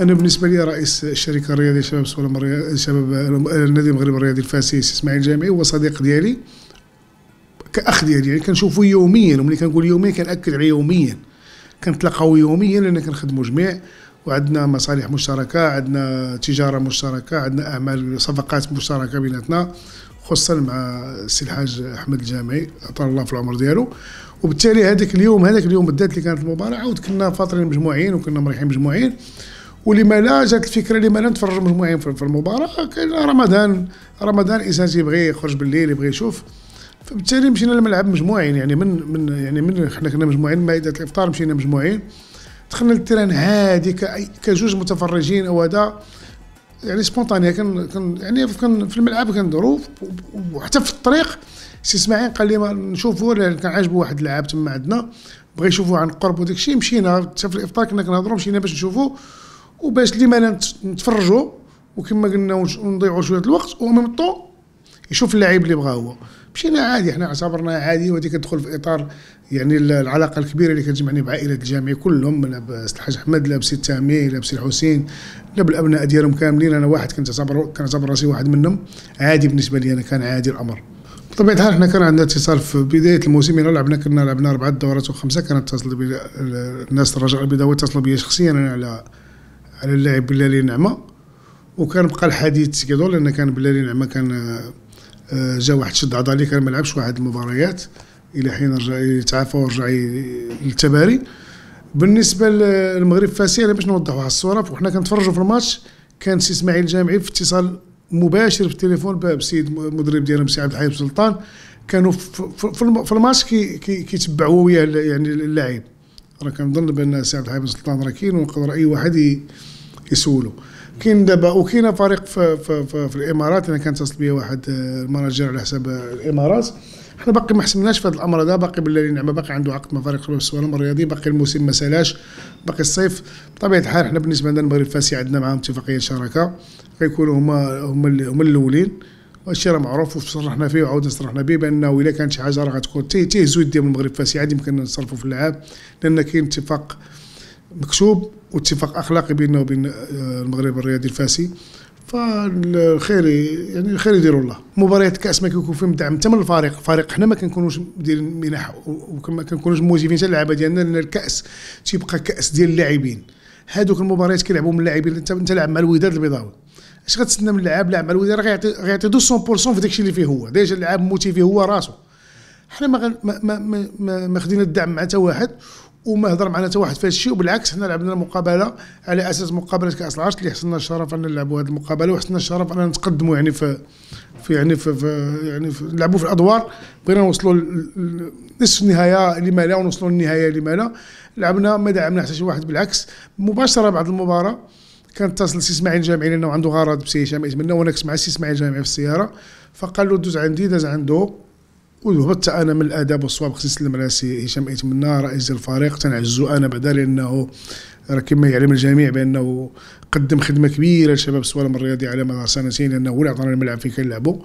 انا بالنسبه لي رئيس الشركه الرياضيه شباب سولم شباب النادي المغربي الرياضي الفاسي اسماعيل جامعي هو صديق ديالي كاخ ديالي يعني كنشوفو يوميا وملي كنقول يوميا كناكد عليه يوميا كنتلاقاو يوميا لان كنخدموا جميع وعندنا مصالح مشتركه عندنا تجاره مشتركه عندنا اعمال صفقات مشتركه بيناتنا خصوصا مع السي الحاج احمد الجامعي عطاه الله في العمر ديالو وبالتالي هذاك اليوم هذاك اليوم بالذات اللي كانت المباراه عاود كنا فاطرين مجموعين وكنا مريحين مجموعين ولما لا جات الفكره لما لا نتفرج مجموعين في المباراه كان رمضان رمضان انسان يبغي يخرج بالليل يبغي يشوف فبالتالي مشينا للملعب مجموعين يعني من من يعني من حنا كنا مجموعين مائده الافطار مشينا مجموعين دخلنا للتيران هادي كجوج متفرجين او هذا يعني سبونطاني كان كان يعني كان في الملعب ظروف وحتى في الطريق سي اسماعيل قال لي نشوفوا كان عاجبو واحد اللاعب تما عندنا بغى يشوفوا عن قرب وداك الشيء مشينا حتى في الافطار كنا كنهضروا مشينا باش نشوفوا وباش لما نتفرجوا وكما قلنا ونضيعوا شويه الوقت ومن طو يشوف اللاعب اللي بغا هو مشينا عادي احنا اعتبرنا عادي وهذه كتدخل في اطار يعني العلاقه الكبيره اللي كتجمعني بعائله الجامعي كلهم لا الحاج احمد لا بسي تامي لا بسي الحسين لا بالابناء ديالهم كاملين انا واحد كنت اعتبر كنعتبر راسي واحد منهم عادي بالنسبه لي انا كان عادي الامر بطبيعه الحال حنا كان عندنا اتصال في بدايه الموسم الا لعبنا كنا لعبنا اربعه دورات وخمسه كانت اتصل الناس الرجاء البيضاوي اتصلوا بي شخصيا انا على على اللاعب بلالي نعمه وكان بقى الحديث كيدور لان كان بلالي نعمه كان آه، جا واحد شد عضلي كان ما لعبش واحد المباريات الى حين رجع يتعافى ورجع للتباري بالنسبه للمغرب فاسي انا باش نوضح واحد الصوره وحنا كنتفرجوا في الماتش كان سي اسماعيل الجامعي في اتصال مباشر في التليفون بالسيد المدرب ديالهم سي عبد الحليم سلطان كانوا في الماتش كيتبعوا كي وياه يعني اللاعب انا كنظن بان سعد عبد الحليم سلطان راه كاين ونقدر اي واحد يسولو كاين دابا وكاين فريق في, في, في, في الامارات انا كان تصل بيا واحد آه، المانجر على حساب الامارات حنا باقي ما حسمناش في هذا الامر هذا باقي بالله نعم باقي عنده عقد مع فريق السوالم الرياضي باقي الموسم ما سالاش باقي الصيف بطبيعه الحال حنا بالنسبه لنا المغرب الفاسي عندنا معاهم اتفاقيه شراكه غيكونوا هما هما هما الاولين وهادشي راه معروف وصرحنا فيه وعاود صرحنا به بانه الا كانت شي حاجه راه غتكون تيهزو يديهم المغرب فاسي عادي يمكن نصرفوا في اللعاب لان كاين اتفاق مكتوب واتفاق اخلاقي بيننا وبين آه، المغرب الرياضي الفاسي فالخير يعني الخير يدير الله مباريات الكاس ما كيكون فيهم دعم حتى من الفريق الفريق حنا ما كنكونوش دايرين منح وما كنكونوش موجبين حتى اللعابه ديالنا لان الكاس تيبقى كاس ديال اللاعبين هذوك المباريات كيلعبوا من اللاعبين انت انت مع الوداد البيضاوي اش غتسنى من اللاعب لاعب مع الوداد غيعطي غيعطي 200% في داكشي اللي فيه هو ديجا اللاعب موتيفي هو راسو حنا ما ما ما ما, ما خدينا الدعم مع حتى واحد وما هضر معنا حتى واحد في هذا الشيء وبالعكس حنا لعبنا المقابله على اساس مقابله كاس العرش اللي حصلنا الشرف ان نلعبوا هذه المقابله وحصلنا الشرف ان نتقدموا يعني في في يعني في, في يعني في نلعبوا في الادوار بغينا نوصلوا نصف النهايه لما لا ونوصلوا للنهايه لما لا لعبنا ما دعمنا حتى شي واحد بالعكس مباشره بعد المباراه كان اتصل سي اسماعيل الجامعي لانه عنده غرض بسي هشام يتمنى وانا كنت مع سي اسماعيل الجامعي في السياره فقال له دوز عندي داز عنده وهبطت انا من الاداب والصواب خصني نسلم على سي هشام ايتمنى رئيس الفريق تنعزو انا بعدا لانه راه كما يعلم الجميع بانه قدم خدمه كبيره لشباب السوالم الرياضي على مدار سنتين لانه هو اللي عطانا الملعب فين كنلعبوا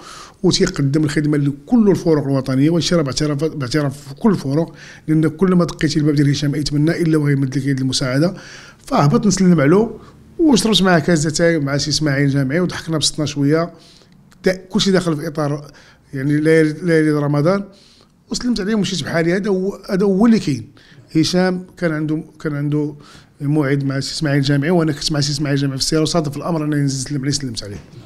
وتيقدم الخدمه لكل الفرق الوطنيه وهادشي راه باعتراف باعتراف كل الفرق لان كل ما دقيتي الباب ديال هشام ايتمنى الا وغيمد لك يد المساعده فهبط نسلم عليه وشربت معاه كاس تاعي مع سي اسماعيل جامعي وضحكنا بسطنا شويه كلشي داخل في اطار يعني لا يريد رمضان وسلمت عليه ومشيت بحالي هذا هو هذا هو اللي كاين هشام كان عنده كان عنده موعد مع سي اسماعيل جامعي وانا كنت مع سي اسماعيل جامعي في السياره وصادف الامر انني نزلت عليه سلمت عليه